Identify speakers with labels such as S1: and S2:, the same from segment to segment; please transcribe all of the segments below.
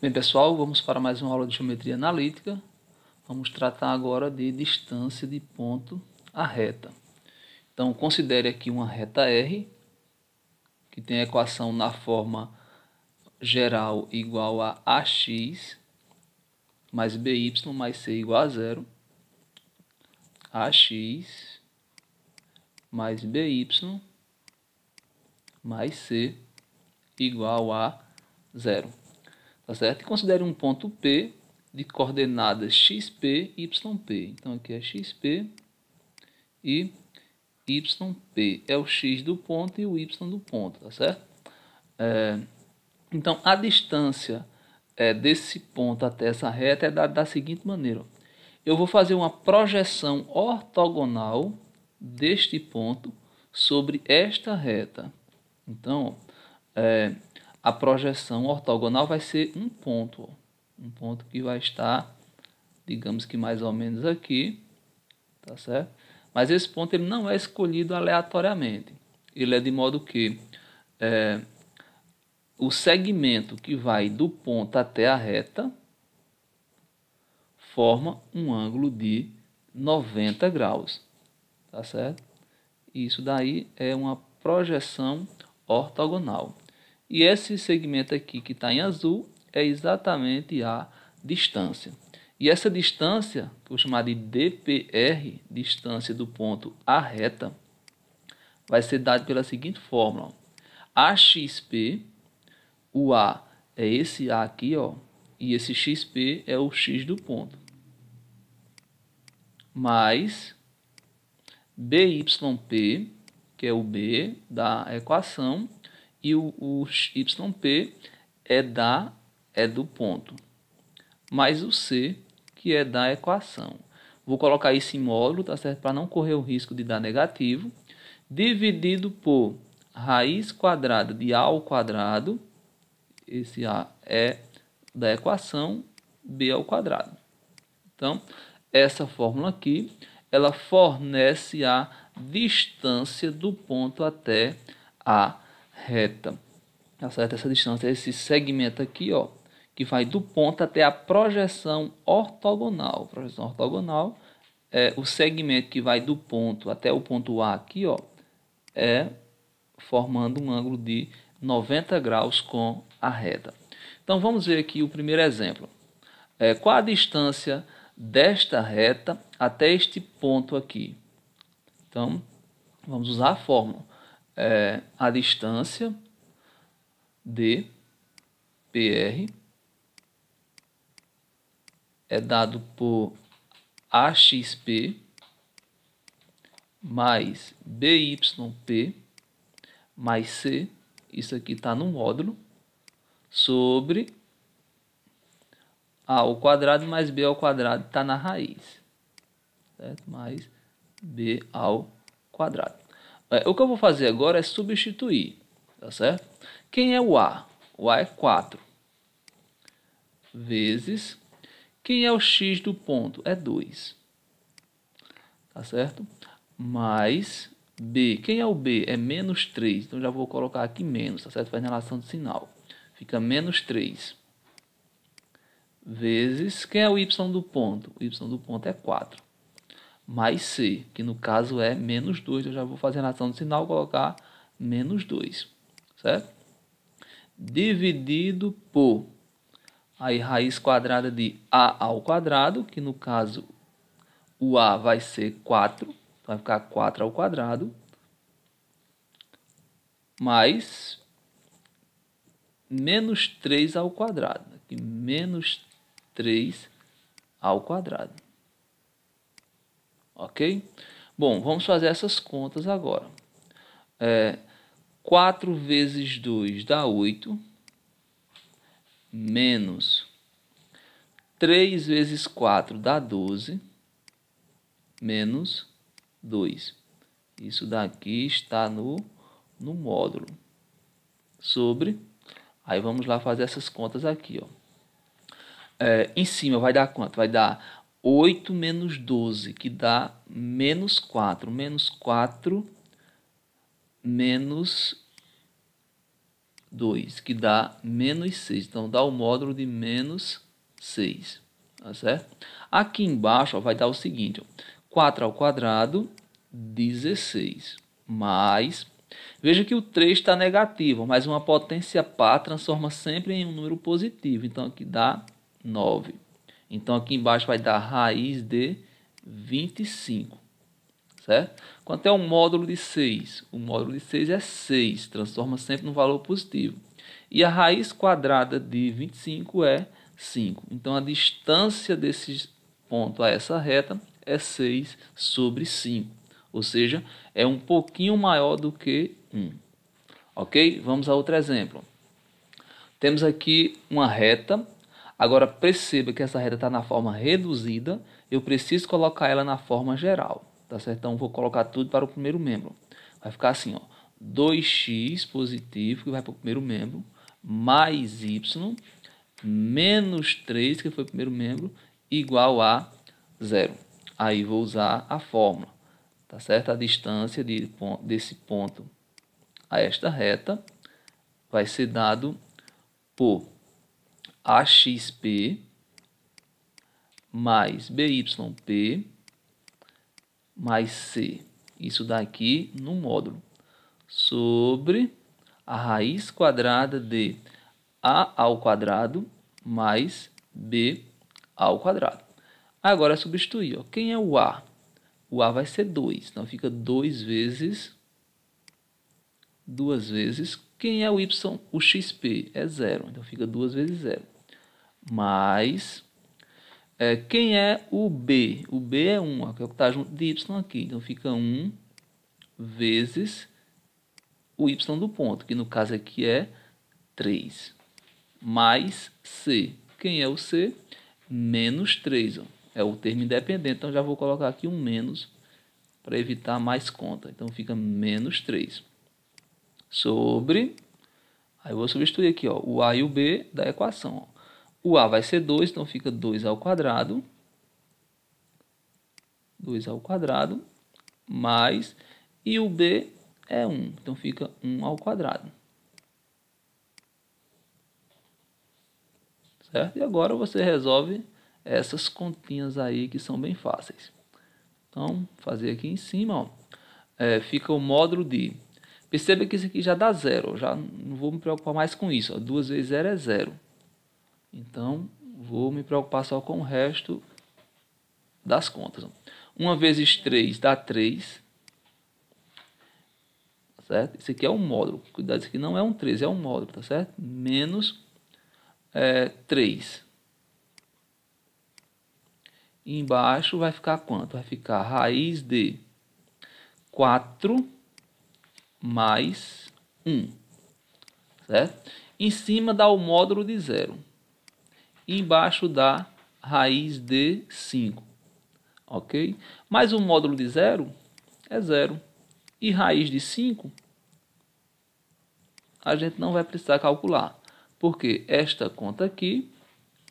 S1: Bem, pessoal, vamos para mais uma aula de geometria analítica. Vamos tratar agora de distância de ponto a reta. Então, considere aqui uma reta R, que tem a equação na forma geral igual a AX mais BY mais C igual a zero. AX mais BY mais C igual a zero. Tá certo? E considere um ponto P de coordenadas xp e yp. Então aqui é xp e yp. É o x do ponto e o y do ponto, tá certo? É, então a distância é, desse ponto até essa reta é dada da seguinte maneira. Eu vou fazer uma projeção ortogonal deste ponto sobre esta reta. Então, é, a projeção ortogonal vai ser um ponto. Um ponto que vai estar, digamos que mais ou menos aqui, tá certo? Mas esse ponto ele não é escolhido aleatoriamente. Ele é de modo que é, o segmento que vai do ponto até a reta forma um ângulo de 90 graus, tá certo? Isso daí é uma projeção ortogonal. E esse segmento aqui que está em azul é exatamente a distância. E essa distância, que eu vou chamar de DPR, distância do ponto à reta, vai ser dada pela seguinte fórmula. AXP, o A é esse A aqui, ó, e esse XP é o X do ponto. Mais BYP, que é o B da equação, e o, o YP é da é do ponto, mais o C, que é da equação. Vou colocar isso em módulo, tá certo? Para não correr o risco de dar negativo, dividido por raiz quadrada de A ao quadrado, esse A é da equação B ao quadrado. Então, essa fórmula aqui, ela fornece a distância do ponto até a reta. Tá Essa distância, esse segmento aqui, ó, que vai do ponto até a projeção ortogonal. Projeção ortogonal é o segmento que vai do ponto até o ponto A aqui, ó, é formando um ângulo de 90 graus com a reta. Então vamos ver aqui o primeiro exemplo. É, qual a distância desta reta até este ponto aqui? Então vamos usar a fórmula é a distância de PR é dado por AXP mais BYP mais C, isso aqui está no módulo, sobre A ao quadrado mais B ao quadrado está na raiz, certo? mais B ao quadrado. É, o que eu vou fazer agora é substituir, tá certo? Quem é o A? O A é 4 vezes. Quem é o x do ponto? É 2. Tá certo? Mais B. Quem é o B? É menos 3. Então já vou colocar aqui menos, tá certo? Faz relação de sinal. Fica menos 3. Vezes. Quem é o y do ponto? O y do ponto é 4 mais C, que no caso é menos 2. Eu já vou fazer a ação do sinal, colocar menos 2, certo? Dividido por aí raiz quadrada de A ao quadrado, que no caso o A vai ser 4, vai ficar 4 ao quadrado, mais menos 3 ao quadrado. Aqui, né? menos 3 ao quadrado ok? Bom, vamos fazer essas contas agora. É, 4 vezes 2 dá 8, menos 3 vezes 4 dá 12, menos 2. Isso daqui está no, no módulo. Sobre. Aí vamos lá fazer essas contas aqui. Ó. É, em cima vai dar quanto? Vai dar 8 menos 12, que dá menos 4. Menos 4 menos 2, que dá menos 6. Então, dá o módulo de menos 6. Tá certo? Aqui embaixo ó, vai dar o seguinte: ó, 4 ao quadrado, 16. Mais. Veja que o 3 está negativo, mas uma potência par transforma sempre em um número positivo. Então, aqui dá 9 então aqui embaixo vai dar raiz de 25, certo? Quanto é o módulo de 6? O módulo de 6 é 6, transforma sempre no valor positivo. E a raiz quadrada de 25 é 5. Então a distância desse ponto a essa reta é 6 sobre 5. Ou seja, é um pouquinho maior do que 1. Ok? Vamos a outro exemplo. Temos aqui uma reta Agora perceba que essa reta está na forma reduzida, eu preciso colocar ela na forma geral, tá certo? Então vou colocar tudo para o primeiro membro. Vai ficar assim, ó, 2x positivo, que vai para o primeiro membro, mais y, menos 3, que foi o primeiro membro, igual a zero. Aí vou usar a fórmula, tá certo? A distância de, desse ponto a esta reta vai ser dado por AXP mais BYP mais C. Isso daqui no módulo. Sobre a raiz quadrada de A ao quadrado mais B ao quadrado. Agora é substituir. Ó. Quem é o A? O A vai ser 2. Então fica 2 vezes. 2 vezes. Quem é o Y? O XP é zero Então fica 2 vezes zero mais é, quem é o B? O B é 1, que é o que está junto de Y aqui. Então fica 1 vezes o Y do ponto, que no caso aqui é 3. Mais C. Quem é o C? Menos 3. Ó. É o termo independente, então já vou colocar aqui um menos para evitar mais conta. Então fica menos 3. Sobre. Aí eu vou substituir aqui ó, o A e o B da equação. Ó. O A vai ser 2, então fica 2 ao quadrado. 2 ao quadrado mais. E o B é 1, então fica 1 ao quadrado. Certo? E agora você resolve essas continhas aí que são bem fáceis. Então, fazer aqui em cima, ó. É, fica o módulo de... Perceba que isso aqui já dá zero, já não vou me preocupar mais com isso. 2 vezes 0 é zero então, vou me preocupar só com o resto das contas. 1 vezes 3 dá 3. Certo? Isso aqui é um módulo. Cuidado, isso aqui não é um 3, é um módulo, tá certo? Menos é, 3. E embaixo vai ficar quanto? Vai ficar raiz de 4 mais 1. Certo? Em cima dá o módulo de zero embaixo da raiz de 5. Ok? Mas o módulo de zero é zero. E raiz de 5 a gente não vai precisar calcular. Porque esta conta aqui,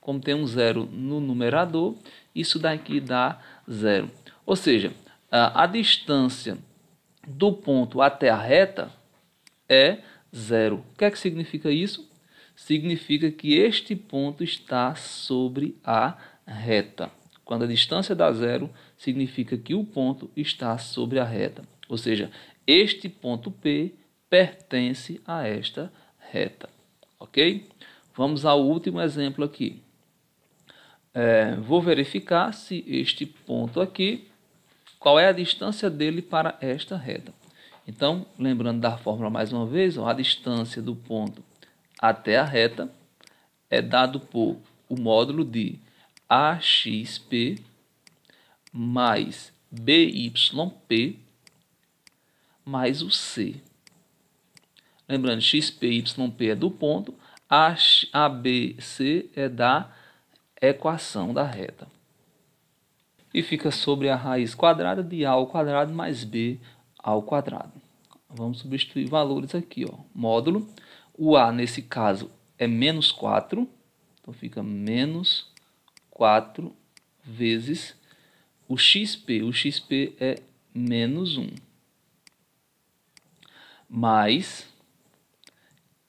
S1: como tem um zero no numerador, isso daqui dá zero. Ou seja, a, a distância do ponto até a reta é zero. O que é que significa isso? significa que este ponto está sobre a reta. Quando a distância dá zero, significa que o ponto está sobre a reta. Ou seja, este ponto P pertence a esta reta. Ok? Vamos ao último exemplo aqui. É, vou verificar se este ponto aqui, qual é a distância dele para esta reta. Então, lembrando da fórmula mais uma vez, ó, a distância do ponto até a reta é dado por o módulo de AXP mais BYP mais o C. Lembrando, XP e YP é do ponto, ABC é da equação da reta. E fica sobre a raiz quadrada de A ao quadrado mais B ao quadrado. Vamos substituir valores aqui, ó. Módulo o A, nesse caso, é menos 4. Então fica menos 4 vezes o XP. O XP é menos 1. Mais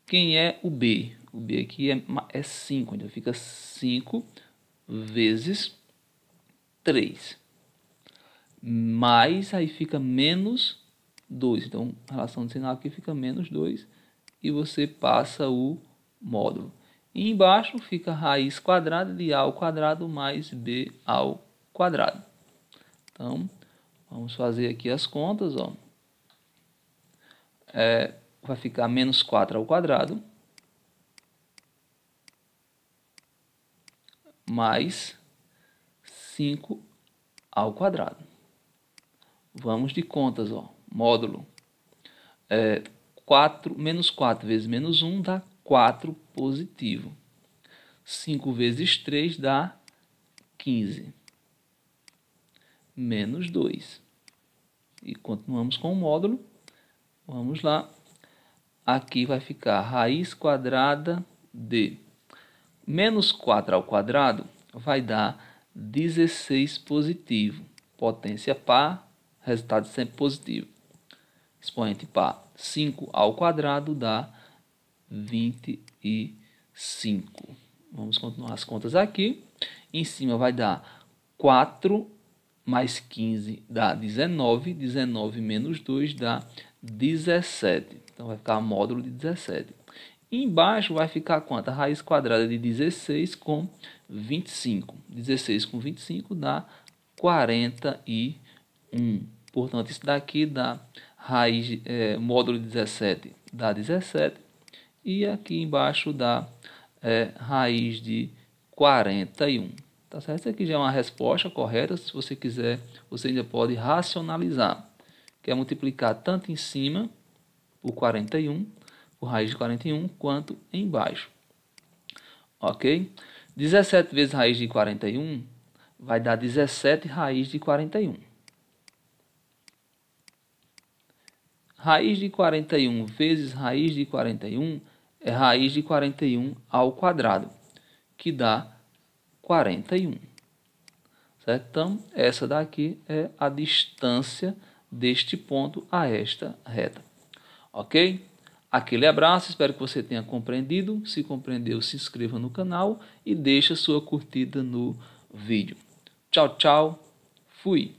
S1: quem é o B? O B aqui é, é 5, então fica 5 vezes 3. Mais aí fica menos 2. Então, a relação de sinal aqui fica menos 2 e você passa o módulo. E embaixo fica raiz quadrada de a ao quadrado mais b ao quadrado. Então, vamos fazer aqui as contas. Ó. É, vai ficar menos 4 ao quadrado mais 5 ao quadrado. Vamos de contas, ó. módulo. É, 4, menos 4 vezes menos 1 dá 4 positivo. 5 vezes 3 dá 15. Menos 2. E continuamos com o módulo. Vamos lá. Aqui vai ficar raiz quadrada de menos 4 ao quadrado vai dar 16 positivo. Potência par, resultado sempre positivo. Expoente par 5 ao quadrado dá 25. Vamos continuar as contas aqui. Em cima vai dar 4 mais 15 dá 19. 19 menos 2 dá 17. Então vai ficar módulo de 17. embaixo vai ficar quanto? A raiz quadrada de 16 com 25. 16 com 25 dá 41. Portanto, isso daqui dá raiz, é, módulo 17 dá 17. E aqui embaixo dá é, raiz de 41. Tá certo? Essa aqui já é uma resposta correta. Se você quiser, você ainda pode racionalizar. Que é multiplicar tanto em cima por 41, por raiz de 41, quanto embaixo. Ok? 17 vezes raiz de 41 vai dar 17 raiz de 41. Raiz de 41 vezes raiz de 41 é raiz de 41 ao quadrado, que dá 41. Certo? Então, essa daqui é a distância deste ponto a esta reta. Ok? Aquele abraço, espero que você tenha compreendido. Se compreendeu, se inscreva no canal e deixe a sua curtida no vídeo. Tchau, tchau. Fui.